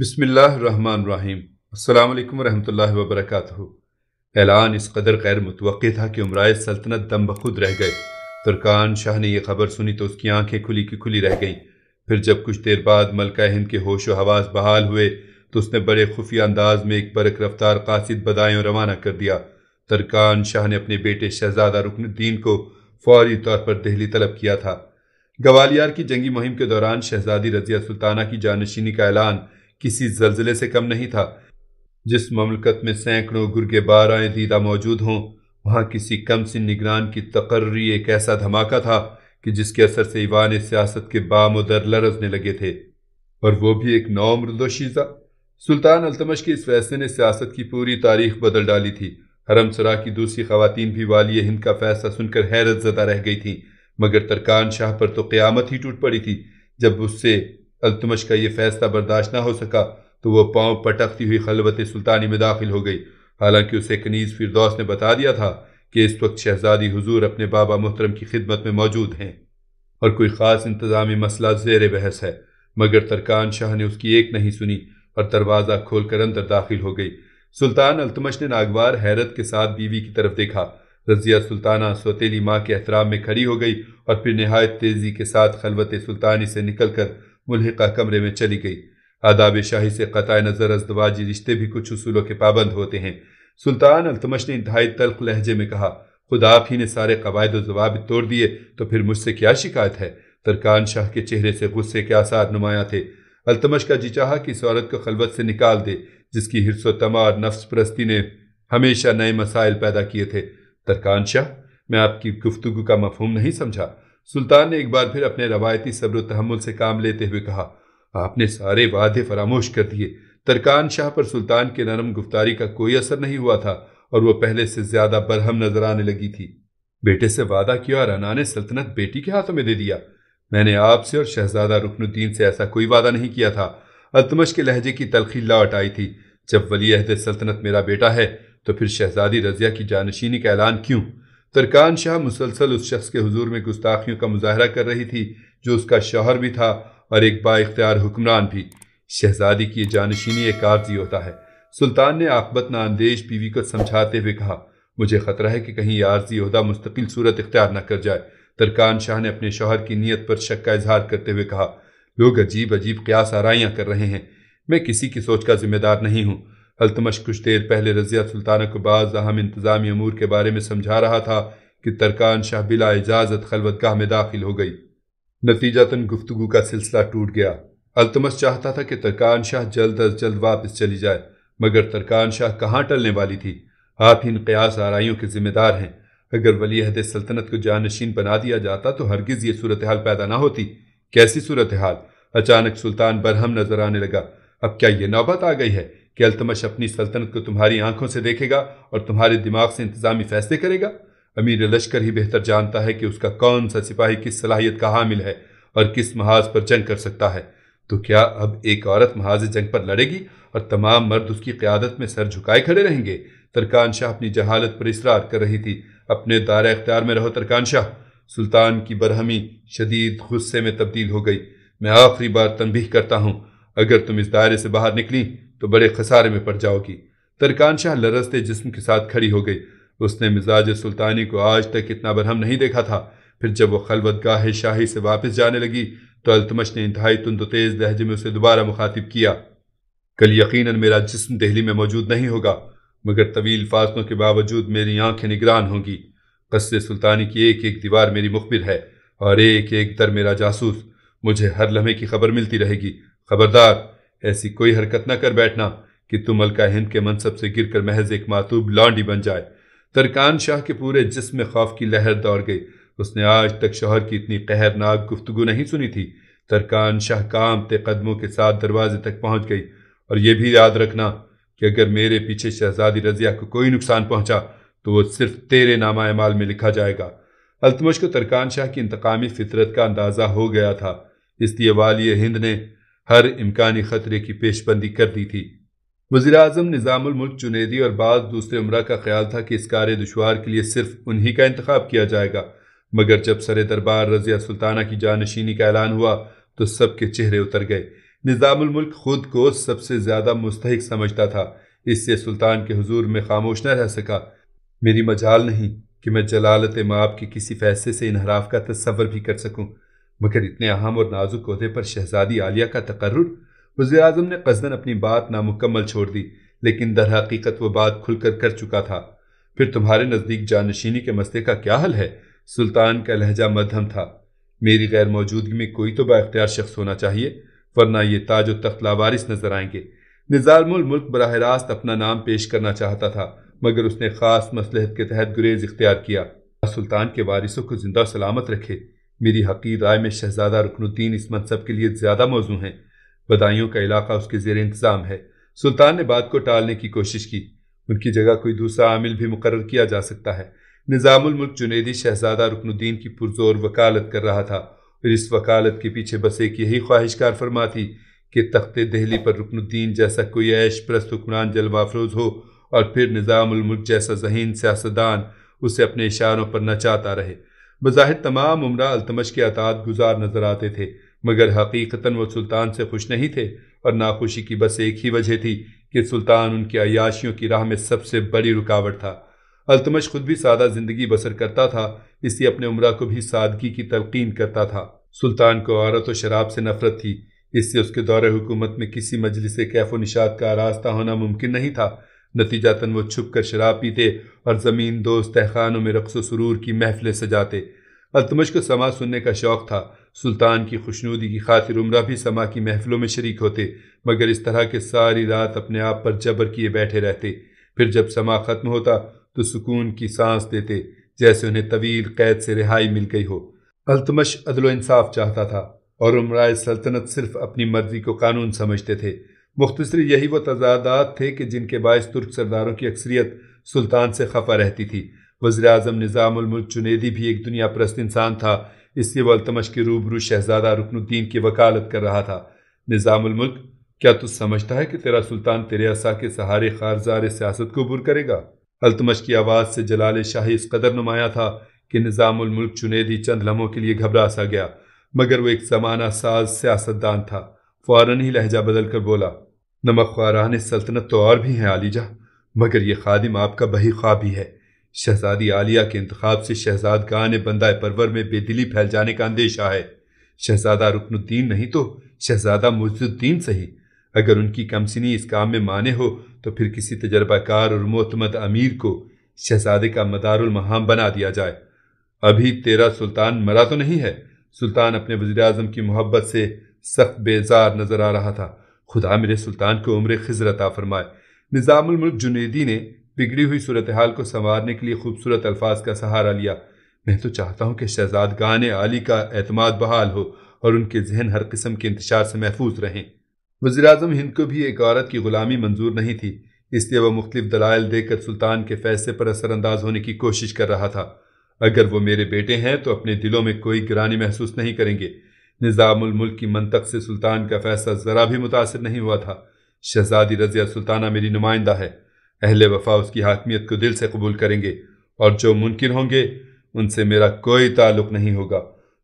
बसमीम अल्लाम वरहमल वबरक ऐलान इस कदर गैर मुतव था कि उमराय सल्तनत दम बखुद रह गए तुर्कान शाह ने यह खबर सुनी तो उसकी आंखें खुली की खुली रह गईं फिर जब कुछ देर बाद मलका हिंद के होश व हवास बहाल हुए तो उसने बड़े खुफिया अंदाज में एक बरक रफ्तार कासिद बदायों रवाना कर दिया तरकान शाह ने अपने बेटे शहजादा रुकनुद्दीन को फौरी तौर पर दहली तलब किया था ग्वालियर की जंगी मुहिम के दौरान शहजादी रजिया सुल्ताना की जानशीनी का ऐलान किसी जलजिले से कम नहीं था जिस ममलकत में सैकड़ों गुर्गे बाराएं दीदा मौजूद हों वहाँ किसी कम सी निगरान की तकर्री एक ऐसा धमाका था कि जिसके असर से ईवान सियासत के बामोदर लरजने लगे थे और वो भी एक नौमरदोशीजा सुल्तान अल्तमश के इस फैसले ने सियासत की पूरी तारीख बदल डाली थी हरम सरा की दूसरी खवतिन भी वाली हिंद का फैसला सुनकर हैरत ज़दा रह गई थी मगर तरकान शाह पर तो क़्यामत ही टूट पड़ी थी जब उससे अल्तमश का यह फैसला बर्दाश्त ना हो सका तो वह पाँव पटकती हुई खलबत सुल्तानी में दाखिल हो गई हालांकि उसे कनीज फिरदौस ने बता दिया था कि इस वक्त शहजादी हुजूर अपने बाबा मोहतरम की खिदमत में मौजूद हैं और कोई ख़ास इंतज़ामी मसला जेर बहस है मगर तरकान शाह ने उसकी एक नहीं सुनी और दरवाज़ा खोलकर अंदर दाखिल हो गई सुल्तान अल्तमश ने नागवार हैरत के साथ बीवी की तरफ देखा रजिया सुल्ताना सोतीली माँ के एहतराम में खड़ी हो गई और फिर नहायत तेज़ी के साथ खलवत सुल्तानी से निकलकर मुलहिका कमरे में चली गई आदाब शाही से क़ाय नज़र अजदवाजी रिश्ते भी कुछ असूलों के पाबंद होते हैं सुल्तान अल्तमश ने इंतहाई तल्ख लहजे में कहा खुदा आप ही ने सारे कवायद जवाब तोड़ दिए तो फिर मुझसे क्या शिकायत है तरकान शाह के चेहरे से गुस्से के आसार नुमाया थे अल्तमश का जी चाह कि इस औरत को खलबत से निकाल दे जिसकी हिरसो तमार और नफ्स परस्ती ने हमेशा नए मसाइल पैदा किए थे तरकान शाह मैं आपकी गुफ्तगु का मफहम नहीं समझा सुल्तान ने एक बार फिर अपने रवायती सब्र तहमुल से काम लेते हुए कहा आपने सारे वादे फरामोश कर दिए तरकान शाह पर सुल्तान के नरम गुफ्तारी का कोई असर नहीं हुआ था और वह पहले से ज्यादा बरहम नजर आने लगी थी बेटे से वादा किया और अना ने सल्तनत बेटी के हाथों में दे दिया मैंने आपसे और शहजादा रुकनुद्दीन से ऐसा कोई वादा नहीं किया था अल्तमश के लहजे की तलखी लौट आई थी जब वली अहद सल्तनत मेरा बेटा है तो फिर शहजादी रजिया की जानशीनी का ऐलान क्यों तरकान शाह मुसलसल उस शख्स के हजूर में गुस्ताखियों का मुजाहरा कर रही थी जो उसका शौहर भी था और एक बाख्तियार हुक्मरान भी शहजादी की जानशीनी एक आर्जी होता है सुल्तान ने आकबत नानदेश बीवी को समझाते हुए कहा मुझे खतरा है कि कहीं आर्जी अहदा मुस्तकिल सूरत इख्तियार न कर जाए तरकान शाह ने अपने शोहर की नीयत पर शक का इजहार करते हुए कहा लोग अजीब अजीब क्या आराइयाँ कर रहे हैं मैं किसी की सोच का जिम्मेदार नहीं हूँ अल्तमश कुछ देर पहले रजिया सुल्ताना को बाज अहम इंतज़ामी अमूर के बारे में समझा रहा था कि तरकान शाह बिला इजाज़त खलवतगाह में दाखिल हो गई तन गुफ्तु का सिलसिला टूट गया अल्तमश चाहता था कि तरकान शाह जल्द अज जल्द वापस चली जाए मगर तरकान शाह कहाँ टलने वाली थी आप ही इन कयास आरइयों के जिम्मेदार हैं अगर वली अहद सल्तनत को जानशीन बना दिया जाता तो हरगिज़ ये सूरत हाल पैदा ना होती कैसी सूरत हाल अचानक सुल्तान बरहम नजर आने लगा अब क्या ये नौबत आ गई है कि अल्तमश अपनी सल्तनत को तुम्हारी आंखों से देखेगा और तुम्हारे दिमाग से इंतजामी फैसले करेगा अमीर लश्कर ही बेहतर जानता है कि उसका कौन सा सिपाही किस सलाहियत का हामिल है और किस महाज पर जंग कर सकता है तो क्या अब एक औरत महाज जंग पर लड़ेगी और तमाम मर्द उसकी क्यादत में सर झुकाए खड़े रहेंगे तरकान शाह अपनी जहालत पर इसरार कर रही थी अपने दायरा अख्तियार में रहो तरकान शाह सुल्तान की बरहमी शदीद गुस्से में तब्दील हो गई मैं आखिरी बार तनबीह करता हूँ अगर तुम इस दायरे से बाहर निकली तो बड़े खसारे में पड़ जाओगी तरकान शाह लरसते जिसम के साथ खड़ी हो गई उसने मिजाज सुल्तानी को आज तक इतना बरहम नहीं देखा था फिर जब वो खलवत गाह शाही से वापस जाने लगी तो अल्तमश ने इंतहाई तुंद तेज लहजे में उसे दोबारा मुखातिब किया कल यकीन मेरा जिसम दहली में मौजूद नहीं होगा मगर तवील फासलों के बावजूद मेरी आंखें निगरान होंगी कस्से सुल्तानी की एक एक दीवार मेरी मुखबिर है और एक एक दर मेरा जासूस मुझे हर लम्हे की खबर मिलती रहेगी खबरदार ऐसी कोई हरकत न कर बैठना कि तुम अलका हिंद के मनसब से गिर कर महज एक मातूब लॉन्डी बन जाए तरकान शाह के पूरे जिसम खौफ की लहर दौड़ गई उसने आज तक शोहर की इतनी कहरनाक गुफ्तगु नहीं सुनी थी तरकान शाह कामते कदमों के साथ दरवाजे तक पहुंच गई और यह भी याद रखना कि अगर मेरे पीछे शहजादी रजिया को कोई नुकसान पहुंचा तो वो सिर्फ तेरे नामा माल में लिखा जाएगा अल्तमश को तरकान शाह की इंतकामी फितरत का अंदाज़ा हो गया था इसलिए वाली हिंद ने हर इम्कानी खतरे की पेशबंदी कर दी थी वजी अजम निज़ामुल्क चुनेदी और बाद दूसरे उम्र का ख्याल था कि इस कार दुशवार के लिए सिर्फ उन्हीं का इंतखा किया जाएगा मगर जब सर दरबार रजिया सुल्ताना की जानशीनी का ऐलान हुआ तो सबके चेहरे उतर गए निज़ामुल्क खुद को सबसे ज़्यादा मुस्तक समझता था इससे सुल्तान के हजूर में खामोश न रह सका मेरी मजाल नहीं कि मैं जलालत माप के किसी फैसले से इनहराफ का तस्वर भी कर सकूँ मगर इतने अहम और नाजुक अहदे पर शहजादी आलिया का तकर्र वजी अजम ने कसदन अपनी बात नामुकम्मल छोड़ दी लेकिन दर हकीकत वह बात खुलकर कर चुका था फिर तुम्हारे नज़दीक जानशीनी के मसले का क्या हल है सुल्तान का लहजा मध्यम था मेरी गैर मौजूदगी में कोई तो बाख्तियार शख्स होना चाहिए वरना ये ताज और तख्त लावारिस नजर आएंगे निज़ामुल मुल्क बरह रास्त अपना नाम पेश करना चाहता था मगर उसने खास मसलहत के तहत गुरेज इख्तियार किया सुल्तान के वारिसों को जिंदा सलामत रखे मेरी हकीर राय में शहजादा रुकनुद्दीन इस मनसब के लिए ज़्यादा मौजू हैं बदायूं का इलाका उसके जेर इंतज़ाम है सुल्तान ने बात को टालने की कोशिश की उनकी जगह कोई दूसरा आमिल भी मुकर किया जा सकता है मुल्क जुनेदी शहजादा रुकनुद्दीन की पुरजोर वकालत कर रहा था और इस वकालत के पीछे बस एक यही ख्वाहिशकार फरमा थी कि तख्ते दहली पर रुकनुद्दीन जैसा कोई ऐश प्रस्त हुक्मरान अफरोज हो और फिर मुल्क जैसा जहीन सियासतदान उसे अपने इशारों पर नचाता रहे बज़ाहिर तमाम उम्र अल्तमश के अतात गुजार नजर आते थे मगर हकीकता वो सुल्तान से खुश नहीं थे और नाखुशी की बस एक ही वजह थी कि सुल्तान उनकी अयाशियों की राह में सबसे बड़ी रुकावट था अल्तमश खुद भी सादा ज़िंदगी बसर करता था इसलिए अपने उम्र को भी सादगी की तलकीन करता था सुल्तान को औरत और शराब से नफरत थी इससे उसके दौर हुकूमत में किसी मजलिस कैफो निशात का रास्ता होना मुमकिन नहीं था नतीजातन वो छुप कर शराब पीते और ज़मीन दोस्त तहखानों में रक्स सुरूर की महफिलें सजाते अल्तमश को समा सुनने का शौक़ था सुल्तान की खुशनूदी की खातिर उम्र भी समा की महफिलों में शरीक होते मगर इस तरह के सारी रात अपने आप पर जबर किए बैठे रहते फिर जब समा ख़त्म होता तो सुकून की सांस देते जैसे उन्हें तवील कैद से रिहाई मिल गई हो अल्तमश अदलो इंसाफ चाहता था और उम्र सल्तनत सिर्फ अपनी मर्जी को कानून समझते थे मुख्तर यही वो तजादात थे कि जिनके बायस तुर्क सरदारों की अक्सरियत सुल्तान से खफा रहती थी वज़र अजम निज़ाम चुनेदी भी एक दुनिया प्रस्त इंसान था इसलिए वो अल्तमश के रूबरू शहजादा रुकनुद्दीन की वकालत कर रहा था निज़ाम क्या तू समझता है कि तेरा सुल्तान तेरे असा के सहारे खारजार सियासत को बुर करेगा अल्तमश की आवाज़ से जलाल शाही इस कदर नुमाया था कि निज़ाम चुनेदी चंद लम्हों के लिए घबरा सा गया मगर वो एक ज़माना साज सियासतदान था फ़ौर ही लहजा बदल कर बोला नमक खारान सल्तनत तो और भी हैं आलिजा मगर ये खादिम आपका बही ख्वाब ही है शहजादी आलिया के इंतखब से शहजादगा ने बंदा परवर में बेदिली फैल जाने का अंदेशा है शहजादा रुकनुद्दीन नहीं तो शहजादा मुजुद्दीन सही अगर उनकी कमसिनी इस काम में माने हो तो फिर किसी तजर्बाकार और मोतमद अमीर को शहजादे का मदारमहाम बना दिया जाए अभी तेरा सुल्तान मरा तो नहीं है सुल्तान अपने वजीर अजम की मोहब्बत से सख्त बेजार नजर आ रहा था खुदा मेरे सुल्तान को उम्र खजरता फरमाए निज़ामुल्क जुनेदी ने बिगड़ी हुई सूरत हाल को संवारने के लिए खूबसूरत अल्फाज का सहारा लिया मैं तो चाहता हूँ कि शहजाद गान आली का अतमाद बहाल हो और उनके जहन हर किस्म के इंतजार से महफूज रहें वजी अजम हिंद को भी एक औरत की गुलामी मंजूर नहीं थी इसलिए वह मुख्तफ दलाइल देकर सुल्तान के फैसले पर असरअंदाज होने की कोशिश कर रहा था अगर वो मेरे बेटे हैं तो अपने दिलों में कोई गिरानी महसूस नहीं करेंगे निज़ामुल्क की मनतक से सुल्तान का फैसला ज़रा भी मुतासर नहीं हुआ था शहजादी रज़िया सुल्ताना मेरी नुमाइंदा है अहल वफा उसकी हाकमियत को दिल से कबूल करेंगे और जो मुमकिन होंगे उनसे मेरा कोई ताल्लुक नहीं होगा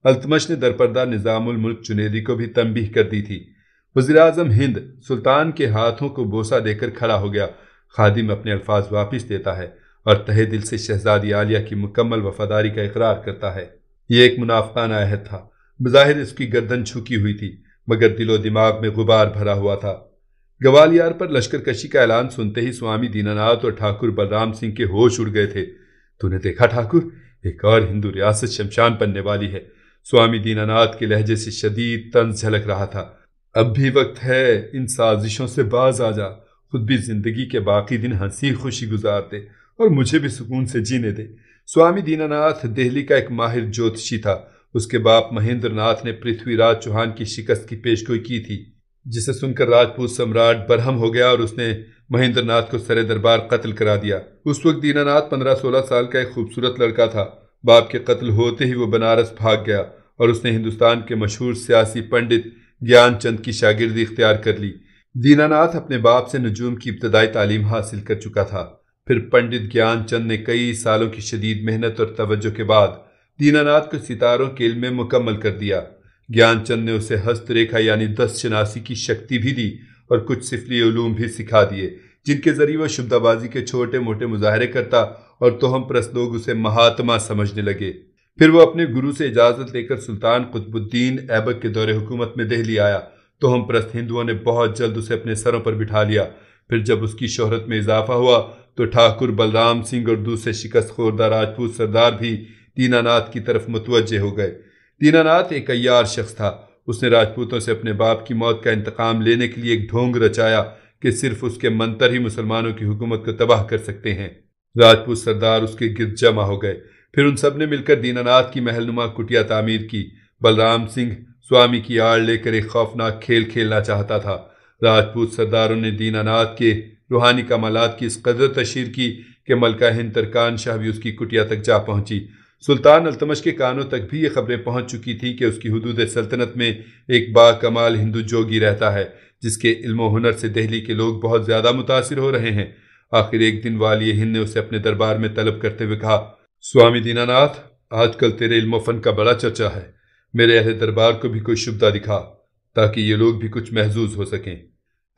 अल्तमश ने दरपरदा निज़ामुल्क चुनेदी को भी तमबीह कर दी थी वजी अजम हिंद सुल्तान के हाथों को बोसा देकर खड़ा हो गया खादिम अपने अल्फाज वापस देता है और तहे दिल से शहजादी आलिया की मुकम्मल वफादारी का इकरार करता है ये एक मुनाफाना अहद था बज़ाहिर इसकी गर्दन छुकी हुई थी मगर दिलो दिमाग में गुबार भरा हुआ था ग्वालियर पर लश्कर कशी का ऐलान सुनते ही स्वामी दीनानाथ और ठाकुर बलराम सिंह के होश उड़ गए थे तूने देखा ठाकुर एक और हिंदू रियासत शमशान बनने वाली है स्वामी दीनानाथ के लहजे से शदीद तंज झलक रहा था अब भी वक्त है इन साजिशों से बाज आ जा खुद भी जिंदगी के बाकी दिन हंसी खुशी गुजार दे और मुझे भी सुकून से जीने दे स्वामी दीनानाथ दिल्ली का एक माहिर ज्योतिषी था उसके बाप महेंद्र नाथ ने पृथ्वीराज चौहान की शिकस्त की पेशगोई की थी जिसे सुनकर राजपूत सम्राट बरहम हो गया और उसने महेंद्र नाथ को सरे दरबार कत्ल करा दिया उस वक्त दीनानाथ पंद्रह सोलह साल का एक खूबसूरत लड़का था बाप के कत्ल होते ही वो बनारस भाग गया और उसने हिंदुस्तान के मशहूर सियासी पंडित ज्ञानचंद की शागिर्दी इख्तियार कर ली दीनानाथ अपने बाप से नजूम की इब्तदाई तालीम हासिल कर चुका था फिर पंडित ज्ञानचंद ने कई सालों की शदीद मेहनत और तवज्जो के बाद दीनानाथ को सितारों केल में मुकम्मल कर दिया ज्ञानचंद ने उसे हस्तरेखा यानी दस शनासी की शक्ति भी दी और कुछ सिफली ओलूम भी सिखा दिए जिनके जरिए वह शब्दाबाजी के छोटे मोटे मुजाहरे करता और तोहम प्रस लोग उसे महात्मा समझने लगे फिर वह अपने गुरु से इजाज़त लेकर सुल्तान कुतुबुद्दीन ऐबक के दौरे हुकूमत में दिल्ली आया तोहम प्रस्त हिंदुओं ने बहुत जल्द उसे अपने सरों पर बिठा लिया फिर जब उसकी शोहरत में इजाफा हुआ तो ठाकुर बलराम सिंह और दूसरे शिकस्त खोरदा राजपूत सरदार भी दीनानाथ की तरफ मुतवजह हो गए दीनानाथ एक अयार शख्स था उसने राजपूतों से अपने बाप की मौत का इंतकाम लेने के लिए एक ढोंग रचाया कि सिर्फ उसके मंत्र ही मुसलमानों की हुकूमत को तबाह कर सकते हैं राजपूत सरदार उसके गिरद जमा हो गए फिर उन सब ने मिलकर दीनानाथ की महलनुमा कुटिया तामीर की बलराम सिंह स्वामी की आड़ लेकर एक खौफनाक खेल खेलना चाहता था राजपूत सरदारों ने दीनानाथ के रूहानी कमालत की इस कदर तशहर की कि मलका हिंद तरकान शाह भी उसकी कुटिया तक जा पहुंची सुल्तान अल्तमश के कानों तक भी ये खबरें पहुंच चुकी थी कि उसकी हदूद सल्तनत में एक बा कमाल हिंदू जोगी रहता है जिसके इल्म हुनर से दिल्ली के लोग बहुत ज़्यादा मुतासर हो रहे हैं आखिर एक दिन वाली हिंद ने उसे अपने दरबार में तलब करते हुए कहा स्वामी दीनानाथ आजकल तेरे इल्मन फन का बड़ा चर्चा है मेरे अहले दरबार को भी कोई शुभदा दिखा ताकि ये लोग भी कुछ महजूज हो सकें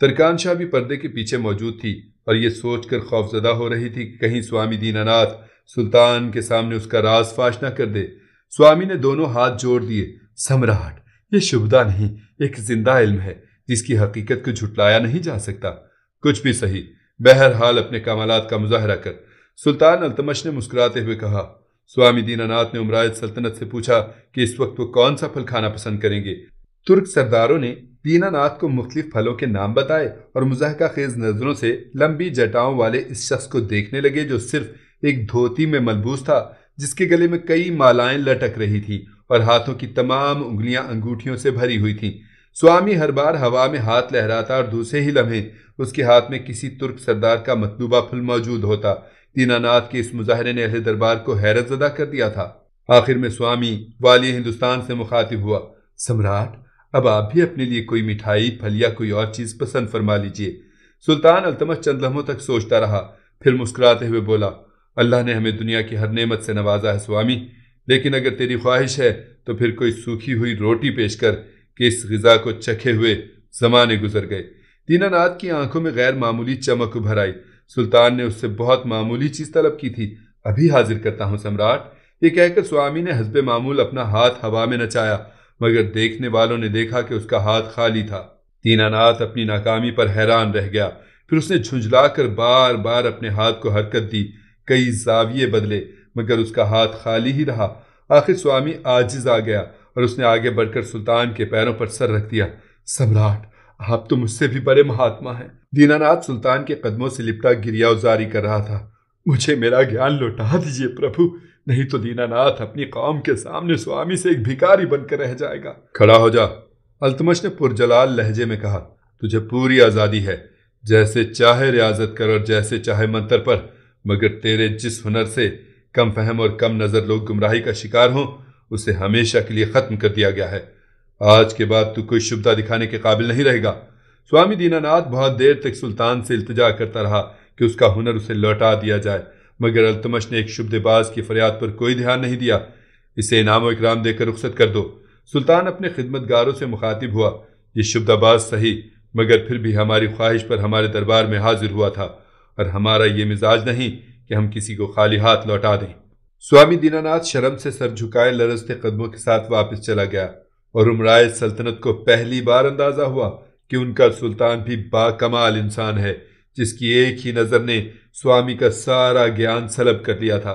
तरकान शाह भी पर्दे के पीछे मौजूद थी और ये सोच कर खौफजदा हो रही थी कि कहीं स्वामी दीनानाथ सुल्तान के सामने उसका राज फाश ना कर दे स्वामी ने दोनों हाथ जोड़ दिए सम्राट ये शुभदा नहीं एक जिंदा इल्म है जिसकी हकीकत को झुटलाया नहीं जा सकता कुछ भी सही बहरहाल अपने कमालत का मुजाहरा कर सुल्तान अल्तमश ने मुस्कुराते हुए कहा स्वामी दीनानाथ ने उमराज सल्तनत से पूछा कि इस वक्त वो कौन सा फल खाना पसंद करेंगे तुर्क सरदारों ने दीनानाथ को मुख्तलिफ फलों के नाम बताए और मुजाहका खेज नजरों से लंबी जटाओं वाले इस शख्स को देखने लगे जो सिर्फ एक धोती में मलबूस था जिसके गले में कई मालाएं लटक रही थी और हाथों की तमाम उंगलियां अंगूठियों से भरी हुई थीं स्वामी हर बार हवा में हाथ लहराता और दूसरे ही लम्हे उसके हाथ में किसी तुर्क सरदार का मतलूबा फुल मौजूद होता दीनानाथ के इस मुजाहरे ने अहले दरबार को हैरत जदा कर दिया था आखिर में स्वामी वाली हिंदुस्तान से मुखातिब हुआ सम्राट अब आप भी अपने लिए कोई मिठाई फल या कोई और चीज़ पसंद फरमा लीजिए सुल्तान अल्तमस चंद लम्हों तक सोचता रहा फिर मुस्कुराते हुए बोला अल्लाह ने हमें दुनिया की हर नेमत से नवाजा है स्वामी लेकिन अगर तेरी ख्वाहिश है तो फिर कोई सूखी हुई रोटी पेश कर कि इस गज़ा को चखे हुए जमाने गुजर गए दीनानाथ की आंखों में गैर मामूली चमक उभर आई सुल्तान ने उससे बहुत मामूली चीज़ तलब की थी अभी हाजिर करता हूँ सम्राट ये कहकर स्वामी ने हसब मामूल अपना हाथ हवा में नचाया मगर देखने वालों ने देखा कि उसका हाथ खाली था दीनानाथ अपनी नाकामी पर हैरान रह गया फिर उसने झुंझला कर बार बार अपने हाथ को हरकत दी कई जाविये बदले मगर उसका हाथ खाली ही रहा आखिर स्वामी आजिज आ गया और उसने आगे बढ़कर सुल्तान के पैरों पर सर रख दिया सम्राट आप तो मुझसे भी बड़े महात्मा हैं दीनानाथ सुल्तान के कदमों से लिपटा उजारी कर रहा था मुझे मेरा ज्ञान लौटा दीजिए प्रभु नहीं तो दीनानाथ अपनी कौम के सामने स्वामी से एक भिकारी बनकर रह जाएगा खड़ा हो जा अल्तमश ने पुरजलाल लहजे में कहा तुझे पूरी आज़ादी है जैसे चाहे रियाजत कर और जैसे चाहे मंत्र पर मगर तेरे जिस हुनर से कम फहम और कम नज़र लोग गुमराही का शिकार हों उसे हमेशा के लिए ख़त्म कर दिया गया है आज के बाद तू कोई शुभता दिखाने के काबिल नहीं रहेगा स्वामी दीनानाथ बहुत देर तक सुल्तान से इल्तजा करता रहा कि उसका हुनर उसे लौटा दिया जाए मगर अल्तमश ने एक शुभदेबाज की फरियाद पर कोई ध्यान नहीं दिया इसे इनाम इकराम देकर रुख्सत कर दो सुल्तान अपने खिदमतगारों से मुखातिब हुआ ये शुभदाबाज सही मगर फिर भी हमारी ख्वाहिश पर हमारे दरबार में हाजिर हुआ था और हमारा ये मिजाज नहीं कि हम किसी को खाली हाथ लौटा दें स्वामी दीनानाथ शर्म से सर झुकाए लरजते कदमों के साथ वापस चला गया और उमराय सल्तनत को पहली बार अंदाजा हुआ कि उनका सुल्तान भी बाकमाल इंसान है जिसकी एक ही नज़र ने स्वामी का सारा ज्ञान सलब कर लिया था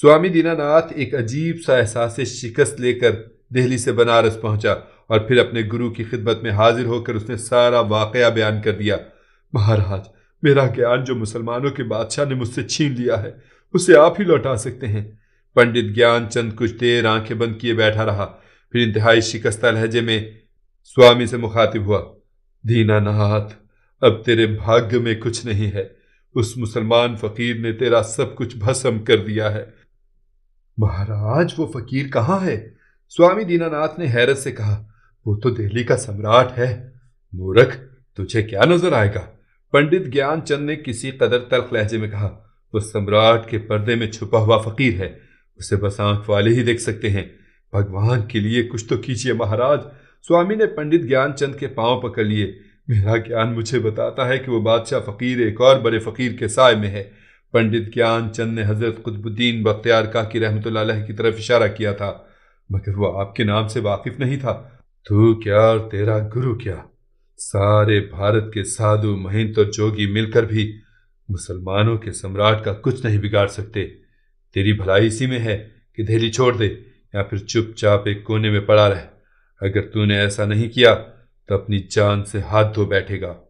स्वामी दीनानाथ एक अजीब सा एहसास शिकस्त लेकर दिल्ली से बनारस पहुंचा और फिर अपने गुरु की खिदमत में हाजिर होकर उसने सारा वाक़ बयान कर दिया महाराज मेरा ज्ञान जो मुसलमानों के बादशाह ने मुझसे छीन लिया है उसे आप ही लौटा सकते हैं पंडित ज्ञानचंद कुछ देर आंखें बंद किए बैठा रहा फिर इंतहाई शिकस्ता लहजे में स्वामी से मुखातिब हुआ दीना दीनानाथ अब तेरे भाग्य में कुछ नहीं है उस मुसलमान फकीर ने तेरा सब कुछ भस्म कर दिया है महाराज वो फकीर कहाँ है स्वामी दीनानाथ ने हैरत से कहा वो तो दिल्ली का सम्राट है मूरख तुझे क्या नजर आएगा पंडित ज्ञान चंद ने किसी कदर तल्ख लहजे में कहा वो सम्राट के पर्दे में छुपा हुआ फकीर है उसे बस आंख वाले ही देख सकते हैं भगवान के लिए कुछ तो कीजिए महाराज स्वामी ने पंडित ज्ञानचंद के पांव पकड़ लिए मेरा ज्ञान मुझे बताता है कि वो बादशाह फकीर एक और बड़े फकीर के साय में है पंडित ज्ञान चंद ने हजरत कुतबुद्दीन बख्तियार का की रहमत की तरफ इशारा किया था मगर वह आपके नाम से वाकिफ नहीं था तू क्या और तेरा गुरु क्या सारे भारत के साधु महंत और जोगी मिलकर भी मुसलमानों के सम्राट का कुछ नहीं बिगाड़ सकते तेरी भलाई इसी में है कि दहली छोड़ दे या फिर चुपचाप एक कोने में पड़ा रहे अगर तूने ऐसा नहीं किया तो अपनी जान से हाथ धो बैठेगा